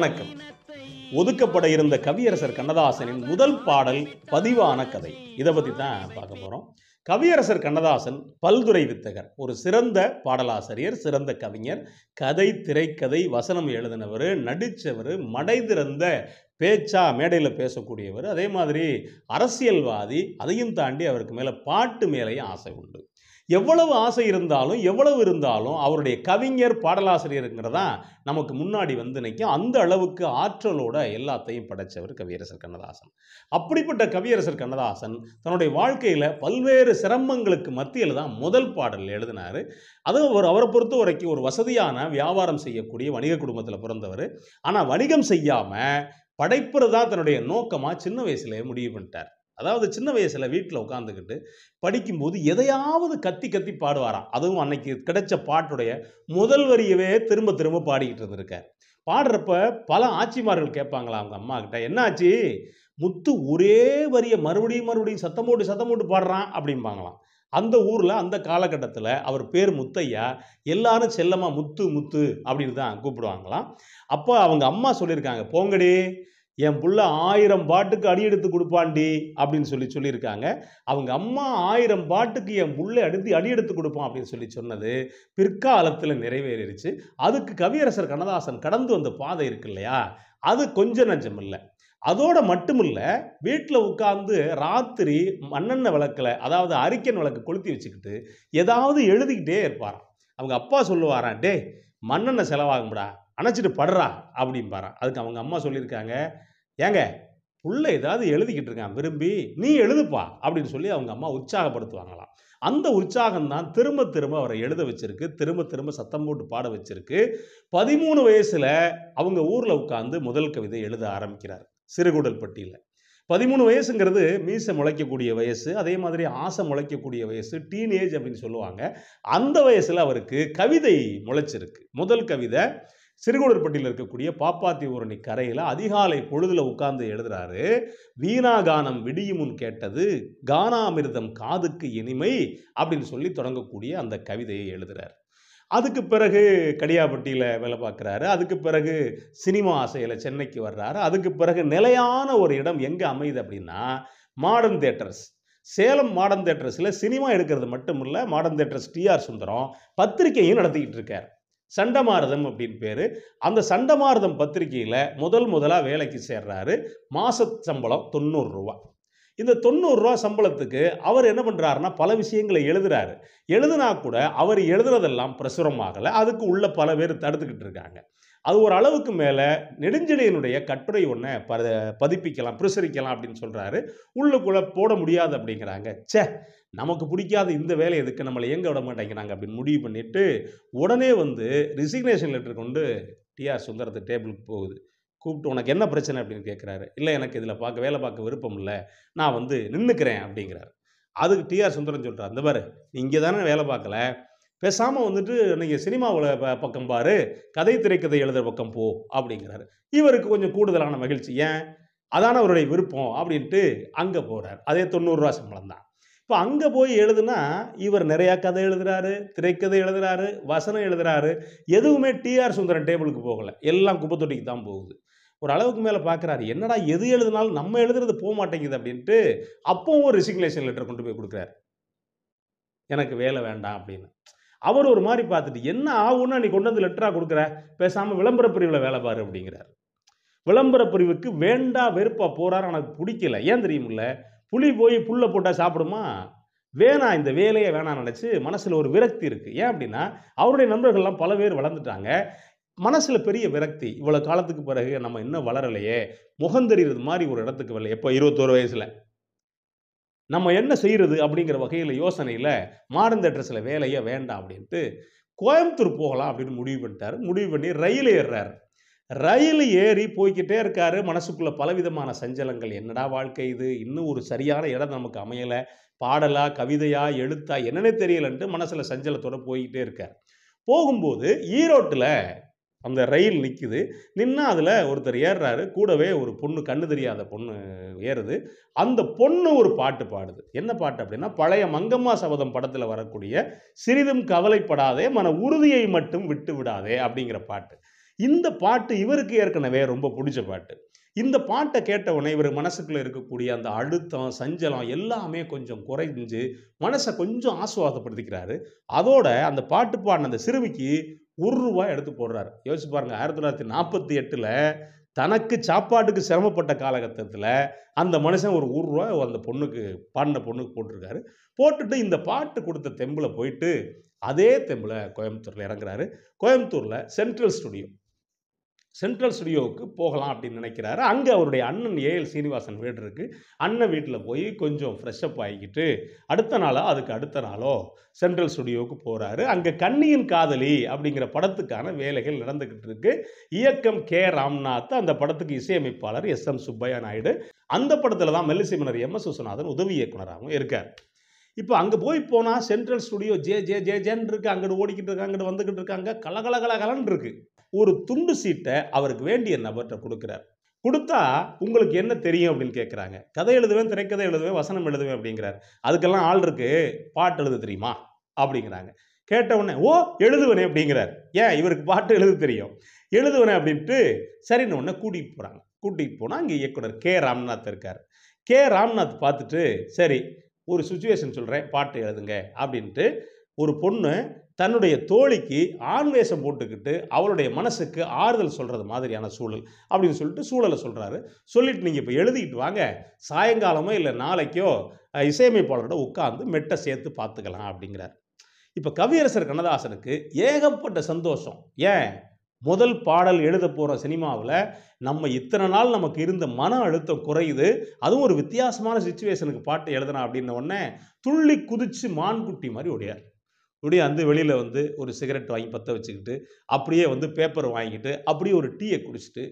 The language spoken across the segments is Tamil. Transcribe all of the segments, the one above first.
வணக்கம் ஒதுக்கப்பட இருந்த கவியரசர் கண்ணதாசனின் முதல் பாடல் பதிவான கதை இதை பற்றி தான் பார்க்க போகிறோம் கவியரசர் கண்ணதாசன் பல்துறை வித்தகர் ஒரு சிறந்த பாடலாசிரியர் சிறந்த கவிஞர் கதை திரைக்கதை வசனம் எழுதினவர் நடித்தவர் மடை திறந்த பேச்சா மேடையில் பேசக்கூடியவர் அதே மாதிரி அரசியல்வாதி அதையும் தாண்டி அவருக்கு மேலே பாட்டு மேலேயும் ஆசை உண்டு எவ்வளவு ஆசை இருந்தாலும் எவ்வளவு இருந்தாலும் அவருடைய கவிஞர் பாடலாசிரியருங்கிறதான் நமக்கு முன்னாடி வந்து நிற்கும் அந்த அளவுக்கு ஆற்றலோட எல்லாத்தையும் படைத்தவர் கவியரசர் கண்ணதாசன் அப்படிப்பட்ட கவியரசர் கண்ணதாசன் தன்னுடைய வாழ்க்கையில் பல்வேறு சிரமங்களுக்கு மத்தியில் தான் முதல் பாடல் எழுதினார் அதுவும் ஒரு அவரை பொறுத்த வரைக்கும் ஒரு வசதியான வியாபாரம் செய்யக்கூடிய வணிக குடும்பத்தில் பிறந்தவர் ஆனால் வணிகம் செய்யாமல் படைப்புறது தான் தன்னுடைய நோக்கமாக சின்ன வயசுலேயே முடிவு பண்ணிட்டார் அதாவது சின்ன வயசில் வீட்டில் உட்காந்துக்கிட்டு படிக்கும்போது எதையாவது கத்தி கத்தி பாடுவாராம் அதுவும் அன்னைக்கு கிடைச்ச பாட்டுடைய முதல் வரியவே திரும்ப திரும்ப பாடிக்கிட்டு இருந்திருக்கார் பாடுறப்ப பல ஆட்சிமார்கள் கேட்பாங்களா அவங்க அம்மா கிட்ட என்னாச்சு முத்து ஒரே வரிய மறுபடியும் மறுபடியும் சத்தம் போட்டு சத்தம் போட்டு பாடுறான் அப்படிம்பாங்களாம் அந்த ஊரில் அந்த காலகட்டத்தில் அவர் பேர் முத்தையா எல்லாரும் செல்லமாக முத்து முத்து அப்படின்னு தான் கூப்பிடுவாங்களாம் அப்போ அவங்க அம்மா சொல்லியிருக்காங்க போங்கடி என் புள்ள ஆயிரம் பாட்டுக்கு அடி எடுத்து கொடுப்பாண்டி அப்படின்னு சொல்லி சொல்லியிருக்காங்க அவங்க அம்மா ஆயிரம் பாட்டுக்கு என் புள்ளை அடுத்து அடி எடுத்து கொடுப்பான் அப்படின்னு சொல்லி சொன்னது பிற்காலத்தில் நிறைவேறிடுச்சு அதுக்கு கவியரசர் கண்ணதாசன் கடந்து வந்த பாதை இருக்கு இல்லையா அது கொஞ்சம் நஞ்சம் இல்லை அதோட மட்டுமில்ல வீட்டில் உட்காந்து ராத்திரி மண்ணெண்ணெய் விளக்கில் அதாவது அரிக்கன் விளக்கு கொளுத்தி வச்சுக்கிட்டு ஏதாவது எழுதிக்கிட்டே இருப்பாராம் அவங்க அப்பா சொல்லுவாரா டே மண்ணெண்ணெய் செலவாகும்டா அணைச்சிட்டு படுறா அப்படின்பாரான் அதுக்கு அவங்க அம்மா சொல்லியிருக்காங்க ஏங்க பிள்ளை ஏதாவது எழுதிக்கிட்டு இருக்கான் விரும்பி நீ எழுதுப்பா அப்படின்னு சொல்லி அவங்க அம்மா உற்சாகப்படுத்துவாங்களாம் அந்த உற்சாகம் தான் திரும்ப திரும்ப அவரை எழுத வச்சிருக்கு திரும்ப திரும்ப சத்தம் போட்டு பாட வச்சிருக்கு பதிமூணு வயசில் அவங்க ஊரில் உட்காந்து முதல் கவிதை எழுத ஆரம்பிக்கிறார் சிறுகுடல் பட்டியில் பதிமூணு வயசுங்கிறது மீசை முளைக்கக்கூடிய வயசு அதே மாதிரி ஆசை முளைக்கக்கூடிய வயசு டீனேஜ் அப்படின்னு சொல்லுவாங்க அந்த வயசில் அவருக்கு கவிதை முளைச்சிருக்கு முதல் கவிதை சிறுகுடற்பட்டியில் இருக்கக்கூடிய பாப்பாத்தி ஊரணி கரையில் அதிகாலை பொழுதில் உட்கார்ந்து எழுதுறாரு வீணா கானம் விடியுமுன் கேட்டது கானாமிர்தம் காதுக்கு இனிமை அப்படின்னு சொல்லி தொடங்கக்கூடிய அந்த கவிதையை எழுதுறாரு அதுக்கு பிறகு கடியாப்பட்டியில் வேலை பார்க்குறாரு அதுக்கு பிறகு சினிமா ஆசையில் சென்னைக்கு வர்றாரு அதுக்கு பிறகு நிலையான ஒரு இடம் எங்கே அமையுது அப்படின்னா மாடர்ன் தேட்டர்ஸ் சேலம் மாடர்ன் தேட்டர்ஸில் சினிமா எடுக்கிறது மட்டும் இல்லை மாடர்ன் தேட்டர்ஸ் டிஆர் சுந்தரம் பத்திரிகையும் நடத்திக்கிட்டு இருக்கார் சண்டமாரதம் அப்படின்னு பேர் அந்த சண்டமாரதம் பத்திரிகையில் முதல் முதலாக வேலைக்கு சேர்றாரு மாச சம்பளம் தொண்ணூறுரூவா இந்த தொண்ணூறுரூவா சம்பளத்துக்கு அவர் என்ன பண்ணுறாருன்னா பல விஷயங்களை எழுதுறாரு எழுதுனா கூட அவர் எழுதுறதெல்லாம் பிரசுரம் ஆகலை அதுக்கு உள்ள பல பேர் தடுத்துக்கிட்டு இருக்காங்க அது ஒரு அளவுக்கு மேலே நெடுஞ்செழியனுடைய கட்டுரை ஒன்றை ப பதிப்பிக்கலாம் பிரசுரிக்கலாம் அப்படின்னு சொல்கிறாரு உள்ளுக்குள்ளே போட முடியாது அப்படிங்கிறாங்க சே நமக்கு பிடிக்காத இந்த வேலை எதுக்கு நம்மளை எங்கே விட மாட்டேங்கிறாங்க அப்படின்னு முடிவு பண்ணிவிட்டு உடனே வந்து ரிசிக்னேஷன் லெட்டர் கொண்டு டிஆர் சுந்தரத்து டேபிளுக்கு போகுது கூப்பிட்டு உனக்கு என்ன பிரச்சனை அப்படின்னு கேட்குறாரு இல்லை எனக்கு இதில் பார்க்க வேலை பார்க்க விருப்பம் இல்லை நான் வந்து நின்றுக்கிறேன் அப்படிங்கிறாரு அதுக்கு டிஆர் சுந்தரம் சொல்கிறார் அந்த பாரு இங்கே தானே வேலை பார்க்கல பேசாமல் வந்துட்டு நீங்கள் சினிமாவில் பக்கம் பாரு கதை திரைக்கதை எழுதுகிற பக்கம் போ அப்படிங்கிறாரு இவருக்கு கொஞ்சம் கூடுதலான மகிழ்ச்சி ஏன் அதான அவருடைய விருப்பம் அப்படின்ட்டு அங்கே போகிறார் அதே தொண்ணூறுரூவா சம்பளம் தான் இப்போ அங்கே போய் எழுதுனா இவர் நிறையா கதை எழுதுகிறாரு திரைக்கதை எழுதுகிறாரு வசனம் எழுதுகிறாரு எதுவுமே டிஆர் சுந்தரன் டேபிளுக்கு போகலை எல்லாம் குப்பத்தொட்டிக்கு தான் போகுது ஒரு அளவுக்கு மேலே பார்க்குறாரு என்னடா எது எழுதினாலும் நம்ம எழுதுறது போக மாட்டேங்குது அப்படின்ட்டு அப்பவும் ஒரு ரிசிக்னேஷன் லெட்டர் கொண்டு போய் கொடுக்குறாரு எனக்கு வேலை வேண்டாம் அப்படின்னு அவர் ஒரு மாதிரி பார்த்துட்டு என்ன ஆகும்னா நீ கொண்டு வந்து லெட்டராக கொடுக்குற பேசாமல் விளம்பர பிரிவில் வேலை பாரு அப்படிங்கிறார் விளம்பர பிரிவுக்கு வேண்டா வெறுப்பாக போகிறாரு எனக்கு பிடிக்கல ஏன் தெரியுமில்ல புளி போய் புல்லை போட்டால் சாப்பிடுமா வேணாம் இந்த வேலையை வேணாம் நினச்சி மனசில் ஒரு விரக்தி இருக்குது ஏன் அப்படின்னா அவருடைய நண்பர்கள்லாம் பல பேர் வளர்ந்துட்டாங்க மனசில் பெரிய விரக்தி இவ்வளோ காலத்துக்கு பிறகு நம்ம இன்னும் வளரலையே தெரிகிறது மாதிரி ஒரு இடத்துக்கு வரல எப்போ இருபத்தோரு வயசில் நம்ம என்ன செய்கிறது அப்படிங்கிற வகையில் யோசனையில் மாடர்ன் ட்ரெஸ்ஸில் வேலையே வேண்டாம் அப்படின்ட்டு கோயம்புத்தூர் போகலாம் அப்படின்னு முடிவு பண்ணிட்டார் முடிவு பண்ணி ரயில் ஏறுறாரு ரயில் ஏறி போய்கிட்டே இருக்காரு மனசுக்குள்ள பலவிதமான சஞ்சலங்கள் என்னடா வாழ்க்கை இது இன்னும் ஒரு சரியான இடம் நமக்கு அமையலை பாடலா கவிதையா எழுத்தா என்னன்னே தெரியலன்ட்டு மனசில் சஞ்சலத்தோடு போய்கிட்டே இருக்கார் போகும்போது ஈரோட்டில் அந்த ரயில் நிற்குது நின்னால் அதில் ஒருத்தர் ஏறுறாரு கூடவே ஒரு பொண்ணு கண்ணு தெரியாத பொண்ணு ஏறுது அந்த பொண்ணு ஒரு பாட்டு பாடுது என்ன பாட்டு அப்படின்னா பழைய மங்கம்மா சபதம் படத்தில் வரக்கூடிய சிறிதும் கவலைப்படாதே மன உறுதியை மட்டும் விட்டு விடாதே அப்படிங்கிற பாட்டு இந்த பாட்டு இவருக்கு ஏற்கனவே ரொம்ப பிடிச்ச பாட்டு இந்த பாட்டை கேட்டவுடனே இவர் மனசுக்குள்ளே இருக்கக்கூடிய அந்த அழுத்தம் சஞ்சலம் எல்லாமே கொஞ்சம் குறைஞ்சு மனசை கொஞ்சம் ஆசுவாசப்படுத்திக்கிறாரு அதோட அந்த பாட்டு பாடின அந்த சிறுமிக்கு ஒரு ரூபா எடுத்து போடுறார் யோசிச்சு பாருங்கள் ஆயிரத்தி தொள்ளாயிரத்தி நாற்பத்தி எட்டில் தனக்கு சாப்பாட்டுக்கு சிரமப்பட்ட காலகட்டத்தில் அந்த மனுஷன் ஒரு ஒரு ரூபா அந்த பொண்ணுக்கு பாடின பொண்ணுக்கு போட்டிருக்காரு போட்டுட்டு இந்த பாட்டு கொடுத்த தெம்பில் போயிட்டு அதே தெம்பில் கோயம்புத்தூரில் இறங்குறாரு கோயம்புத்தூரில் சென்ட்ரல் ஸ்டுடியோ சென்ட்ரல் ஸ்டுடியோவுக்கு போகலாம் அப்படின்னு நினைக்கிறாரு அங்கே அவருடைய அண்ணன் ஏஎல் சீனிவாசன் வீடு இருக்குது அண்ணன் வீட்டில் போய் கொஞ்சம் ஃப்ரெஷ்அப் ஆகிக்கிட்டு அடுத்த நாளோ அதுக்கு அடுத்த நாளோ சென்ட்ரல் ஸ்டுடியோவுக்கு போகிறாரு அங்கே கண்ணியின் காதலி அப்படிங்கிற படத்துக்கான வேலைகள் நடந்துக்கிட்டு இருக்கு இயக்கம் கே ராம்நாத் அந்த படத்துக்கு இசையமைப்பாளர் எஸ் எம் சுப்பையா நாயுடு அந்த படத்தில் தான் மன்னர் எம் எஸ் விஸ்வநாதன் உதவி இயக்குனராகவும் இருக்கார் இப்போ அங்கே போய் போனால் சென்ட்ரல் ஸ்டுடியோ ஜே ஜே ஜே ஜேன்னு இருக்குது அங்கிட்டு ஓடிக்கிட்டு இருக்காங்க அங்கிட்டு வந்துக்கிட்டு இருக்காங்க கலகலகலகலன்னு இருக்குது ஒரு துண்டு சீட்டை அவருக்கு வேண்டிய நபர்கிட்ட கொடுக்குறார் கொடுத்தா உங்களுக்கு என்ன தெரியும் அப்படின்னு கேட்குறாங்க கதை எழுதுவேன் திரைக்கதை எழுதுவேன் வசனம் எழுதுவேன் அப்படிங்கிறார் அதுக்கெல்லாம் ஆள் இருக்கு பாட்டு எழுத தெரியுமா அப்படிங்கிறாங்க கேட்ட உடனே ஓ எழுதுவனே அப்படிங்கிறார் ஏன் இவருக்கு பாட்டு எழுத தெரியும் எழுதுவனே அப்படின்ட்டு சரின்னு உடனே கூட்டிகிட்டு போகிறாங்க கூட்டிகிட்டு போனால் அங்கே இயக்குனர் கே ராம்நாத் இருக்கார் கே ராம்நாத் பார்த்துட்டு சரி ஒரு சுச்சுவேஷன் சொல்கிறேன் பாட்டு எழுதுங்க அப்படின்ட்டு ஒரு பொண்ணு தன்னுடைய தோழிக்கு ஆண்வேஷம் போட்டுக்கிட்டு அவளுடைய மனசுக்கு ஆறுதல் சொல்கிறது மாதிரியான சூழல் அப்படின்னு சொல்லிட்டு சூழலை சொல்கிறாரு சொல்லிட்டு நீங்கள் இப்போ எழுதிக்கிட்டு வாங்க சாயங்காலமோ இல்லை நாளைக்கோ இசையமைப்பாளரோட உட்காந்து மெட்டை சேர்த்து பார்த்துக்கலாம் அப்படிங்கிறார் இப்போ கவியரசர் கண்ணதாசனுக்கு ஏகப்பட்ட சந்தோஷம் ஏன் முதல் பாடல் எழுத போகிற சினிமாவில் நம்ம இத்தனை நாள் நமக்கு இருந்த மன அழுத்தம் குறையுது அதுவும் ஒரு வித்தியாசமான சுச்சுவேஷனுக்கு பாட்டு எழுதுனா அப்படின்ன உடனே துள்ளி குதிச்சு மான்குட்டி மாதிரி ஓடியார் இப்படியே வந்து வெளியில் வந்து ஒரு சிகரெட் வாங்கி பற்ற வச்சுக்கிட்டு அப்படியே வந்து பேப்பர் வாங்கிக்கிட்டு அப்படியே ஒரு டீயை குடிச்சிட்டு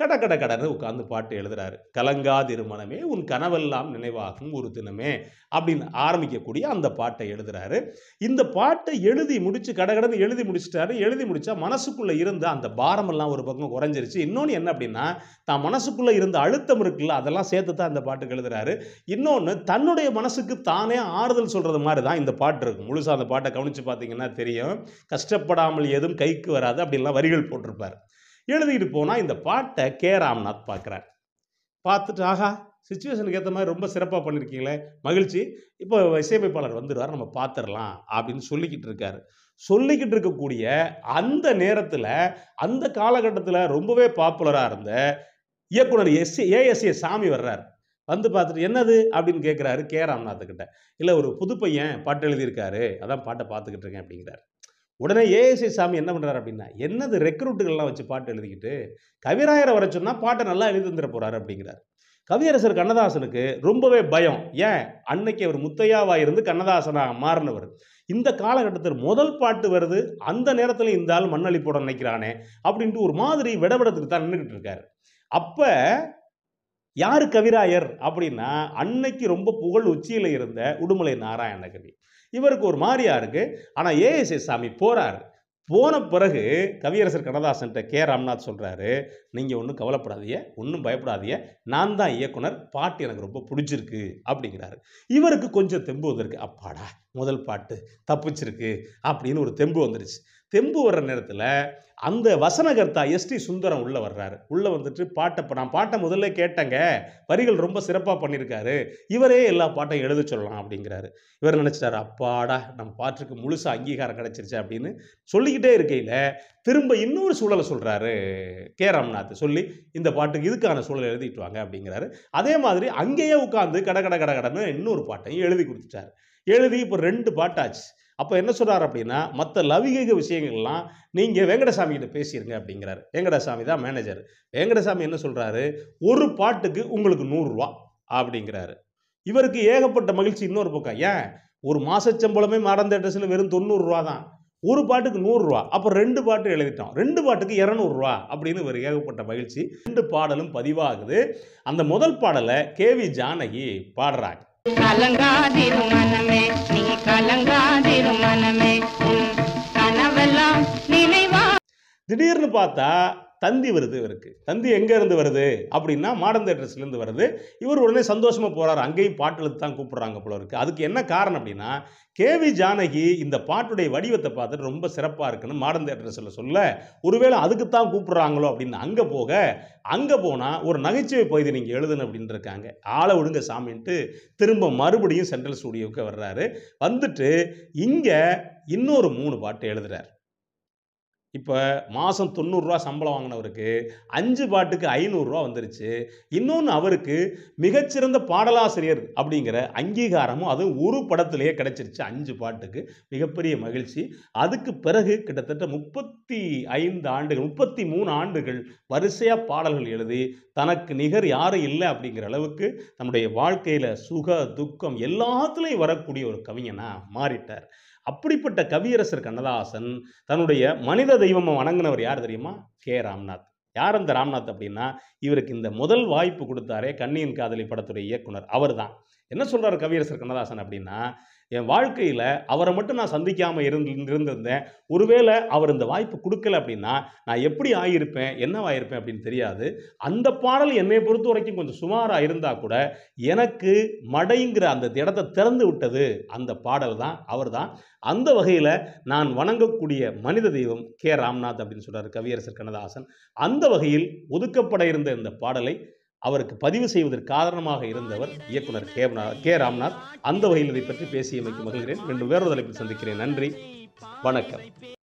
கட கட கடன்னு உட்காந்து பாட்டு எழுதுறாரு கலங்கா திருமணமே உன் கனவெல்லாம் நினைவாகும் ஒரு தினமே அப்படின்னு ஆரம்பிக்கக்கூடிய அந்த பாட்டை எழுதுறாரு இந்த பாட்டை எழுதி முடிச்சு கடகடன்னு எழுதி முடிச்சிட்டாரு எழுதி முடிச்சா மனசுக்குள்ளே இருந்த அந்த பாரமெல்லாம் ஒரு பக்கம் குறைஞ்சிருச்சு இன்னொன்று என்ன அப்படின்னா தான் மனசுக்குள்ளே இருந்த அழுத்தம் இருக்குல்ல அதெல்லாம் சேர்த்து தான் அந்த பாட்டுக்கு எழுதுறாரு இன்னொன்று தன்னுடைய மனசுக்கு தானே ஆறுதல் சொல்கிறது மாதிரி தான் இந்த பாட்டு இருக்கும் முழுசாக அந்த பாட்டை கவனித்து பார்த்தீங்கன்னா தெரியும் கஷ்டப்படாமல் எதுவும் கைக்கு வராது அப்படின்லாம் வரிகள் போட்டிருப்பார் எழுதிக்கிட்டு போனால் இந்த பாட்டை கே ராம்நாத் பார்க்குறார் பார்த்துட்டு ஆகா சுச்சுவேஷனுக்கு ஏற்ற மாதிரி ரொம்ப சிறப்பாக பண்ணியிருக்கீங்களே மகிழ்ச்சி இப்போ இசையமைப்பாளர் வந்துடுவார் நம்ம பார்த்துடலாம் அப்படின்னு சொல்லிக்கிட்டு இருக்கார் சொல்லிக்கிட்டு இருக்கக்கூடிய அந்த நேரத்தில் அந்த காலகட்டத்தில் ரொம்பவே பாப்புலராக இருந்த இயக்குனர் எஸ் ஏஎஸ்ஏ சாமி வர்றார் வந்து பார்த்துட்டு என்னது அப்படின்னு கேட்குறாரு கே ராம்நாத்துக்கிட்ட இல்லை ஒரு புது பையன் பாட்டு எழுதியிருக்காரு அதான் பாட்டை பார்த்துக்கிட்டு இருக்கேன் அப்படிங்கிறார் உடனே ஏஎஸ்ஐ சாமி என்ன பண்ணுறாரு அப்படின்னா என்னது ரெக்ரூட்டுகள்லாம் வச்சு பாட்டு எழுதிக்கிட்டு கவிராயரை வர சொன்னால் பாட்டை நல்லா எழுதி தந்துட போகிறாரு அப்படிங்கிறார் கவியரசர் கண்ணதாசனுக்கு ரொம்பவே பயம் ஏன் அன்னைக்கு அவர் முத்தையாவாக இருந்து கண்ணதாசனாக மாறினவர் இந்த காலகட்டத்தில் முதல் பாட்டு வருது அந்த நேரத்தில் இந்த ஆள் மண்ணளி போட நினைக்கிறானே அப்படின்ட்டு ஒரு மாதிரி விடவிடத்துக்கு தான் நின்றுக்கிட்டு இருக்காரு அப்போ யார் கவிராயர் அப்படின்னா அன்னைக்கு ரொம்ப புகழ் உச்சியில் இருந்த உடுமலை நாராயண கவி இவருக்கு ஒரு மாதிரியா இருக்குது ஆனால் ஏஎஸ்ஏ சாமி போகிறாரு போன பிறகு கவியரசர் கண்ணதாசன் கே ராம்நாத் சொல்கிறாரு நீங்கள் ஒன்றும் கவலைப்படாதீங்க ஒன்றும் பயப்படாதீங்க நான் தான் இயக்குனர் பாட்டு எனக்கு ரொம்ப பிடிச்சிருக்கு அப்படிங்கிறாரு இவருக்கு கொஞ்சம் தெம்பு வந்திருக்கு அப்பாடா முதல் பாட்டு தப்பிச்சிருக்கு அப்படின்னு ஒரு தெம்பு வந்துருச்சு தெம்பு வர்ற நேரத்தில் அந்த வசனகர்த்தா எஸ்டி சுந்தரம் உள்ளே வர்றாரு உள்ளே வந்துட்டு பாட்டை இப்போ நான் பாட்டை முதல்ல கேட்டேங்க வரிகள் ரொம்ப சிறப்பாக பண்ணியிருக்காரு இவரே எல்லா பாட்டையும் எழுத சொல்லலாம் அப்படிங்கிறாரு இவர் நினச்சிட்டாரு அப்பாடா நம்ம பாட்டுக்கு முழுசாக அங்கீகாரம் கிடச்சிருச்சு அப்படின்னு சொல்லிக்கிட்டே இருக்கையில் திரும்ப இன்னொரு சூழலை சொல்கிறாரு கே ராம்நாத் சொல்லி இந்த பாட்டுக்கு இதுக்கான சூழல் எழுதிட்டு வாங்க அப்படிங்கிறாரு அதே மாதிரி அங்கேயே உட்காந்து கட கட கட இன்னொரு பாட்டையும் எழுதி கொடுத்துட்டாரு எழுதி இப்போ ரெண்டு பாட்டாச்சு அப்போ என்ன சொல்கிறார் அப்படின்னா மற்ற லவிகைக விஷயங்கள்லாம் நீங்கள் வெங்கடசாமி கிட்ட பேசிடுங்க அப்படிங்கிறாரு வெங்கடசாமி தான் மேனேஜர் வெங்கடசாமி என்ன சொல்கிறாரு ஒரு பாட்டுக்கு உங்களுக்கு நூறுரூவா அப்படிங்கிறாரு இவருக்கு ஏகப்பட்ட மகிழ்ச்சி இன்னொரு பக்கம் ஏன் ஒரு மாசச்சம்பளமே மடந்த அட்ரஸில் வெறும் தொண்ணூறுரூவா தான் ஒரு பாட்டுக்கு நூறுரூவா அப்போ ரெண்டு பாட்டு எழுதிட்டோம் ரெண்டு பாட்டுக்கு இரநூறுவா அப்படின்னு ஒரு ஏகப்பட்ட மகிழ்ச்சி ரெண்டு பாடலும் பதிவாகுது அந்த முதல் பாடலை கே வி ஜானகி பாடுறாங்க கலங்காதிரு மனமே நீ கலங்காதிரு மனமே திடீர்னு பார்த்தா தந்தி வருது இவருக்கு தந்தி எங்கேருந்து வருது அப்படின்னா மாடர்ன் தேட்டர்ஸ்லேருந்து வருது இவர் உடனே சந்தோஷமாக போகிறார் அங்கேயும் பாட்டு தான் கூப்பிட்றாங்க போல இருக்குது அதுக்கு என்ன காரணம் அப்படின்னா கேவி ஜானகி இந்த பாட்டுடைய வடிவத்தை பார்த்துட்டு ரொம்ப சிறப்பாக இருக்குன்னு மாடர்ன் தேட்டர்ஸில் சொல்ல ஒருவேளை அதுக்கு தான் கூப்பிட்றாங்களோ அப்படின்னு அங்கே போக அங்கே போனால் ஒரு நகைச்சுவை பகுதி நீங்கள் எழுதணும் அப்படின்னு இருக்காங்க ஆளை விடுங்க சாமின்ட்டு திரும்ப மறுபடியும் சென்ட்ரல் ஸ்டூடியோவுக்கு வர்றாரு வந்துட்டு இங்கே இன்னொரு மூணு பாட்டு எழுதுகிறார் இப்போ மாதம் தொண்ணூறுரூவா சம்பளம் வாங்கினவருக்கு அஞ்சு பாட்டுக்கு ஐநூறுரூவா வந்துருச்சு இன்னொன்று அவருக்கு மிகச்சிறந்த பாடலாசிரியர் அப்படிங்கிற அங்கீகாரமும் அது ஒரு படத்திலேயே கிடச்சிருச்சு அஞ்சு பாட்டுக்கு மிகப்பெரிய மகிழ்ச்சி அதுக்கு பிறகு கிட்டத்தட்ட முப்பத்தி ஐந்து ஆண்டுகள் முப்பத்தி மூணு ஆண்டுகள் வரிசையாக பாடல்கள் எழுதி தனக்கு நிகர் யாரும் இல்லை அப்படிங்கிற அளவுக்கு நம்முடைய வாழ்க்கையில் சுக துக்கம் எல்லாத்துலேயும் வரக்கூடிய ஒரு கவிஞனாக மாறிட்டார் அப்படிப்பட்ட கவியரசர் கண்ணதாசன் தன்னுடைய மனித தெய்வம் வணங்கினவர் யார் தெரியுமா கே ராம்நாத் யார் அந்த ராம்நாத் அப்படின்னா இவருக்கு இந்த முதல் வாய்ப்பு கொடுத்தாரே கண்ணியின் காதலி படத்துடைய இயக்குனர் அவர் தான் என்ன சொல்றாரு கவியரசர் கண்ணதாசன் அப்படின்னா என் வாழ்க்கையில் அவரை மட்டும் நான் சந்திக்காமல் இருந்து இருந்திருந்தேன் ஒருவேளை அவர் இந்த வாய்ப்பு கொடுக்கல அப்படின்னா நான் எப்படி ஆகியிருப்பேன் என்னவாயிருப்பேன் அப்படின்னு தெரியாது அந்த பாடல் என்னை பொறுத்த வரைக்கும் கொஞ்சம் சுமாராக இருந்தால் கூட எனக்கு மடைங்கிற அந்த இடத்த திறந்து விட்டது அந்த பாடல் தான் அவர் தான் அந்த வகையில் நான் வணங்கக்கூடிய மனித தெய்வம் கே ராம்நாத் அப்படின்னு சொல்கிறார் கவியரசர் கண்ணதாசன் அந்த வகையில் ஒதுக்கப்பட இருந்த இந்த பாடலை அவருக்கு பதிவு செய்வதற்கு காரணமாக இருந்தவர் இயக்குனர் கே ராம்நாத் அந்த வகையில் இதை பற்றி பேசியமைக்கு மகிழ்கிறேன் மீண்டும் வேறொரு தலைப்பில் சந்திக்கிறேன் நன்றி வணக்கம்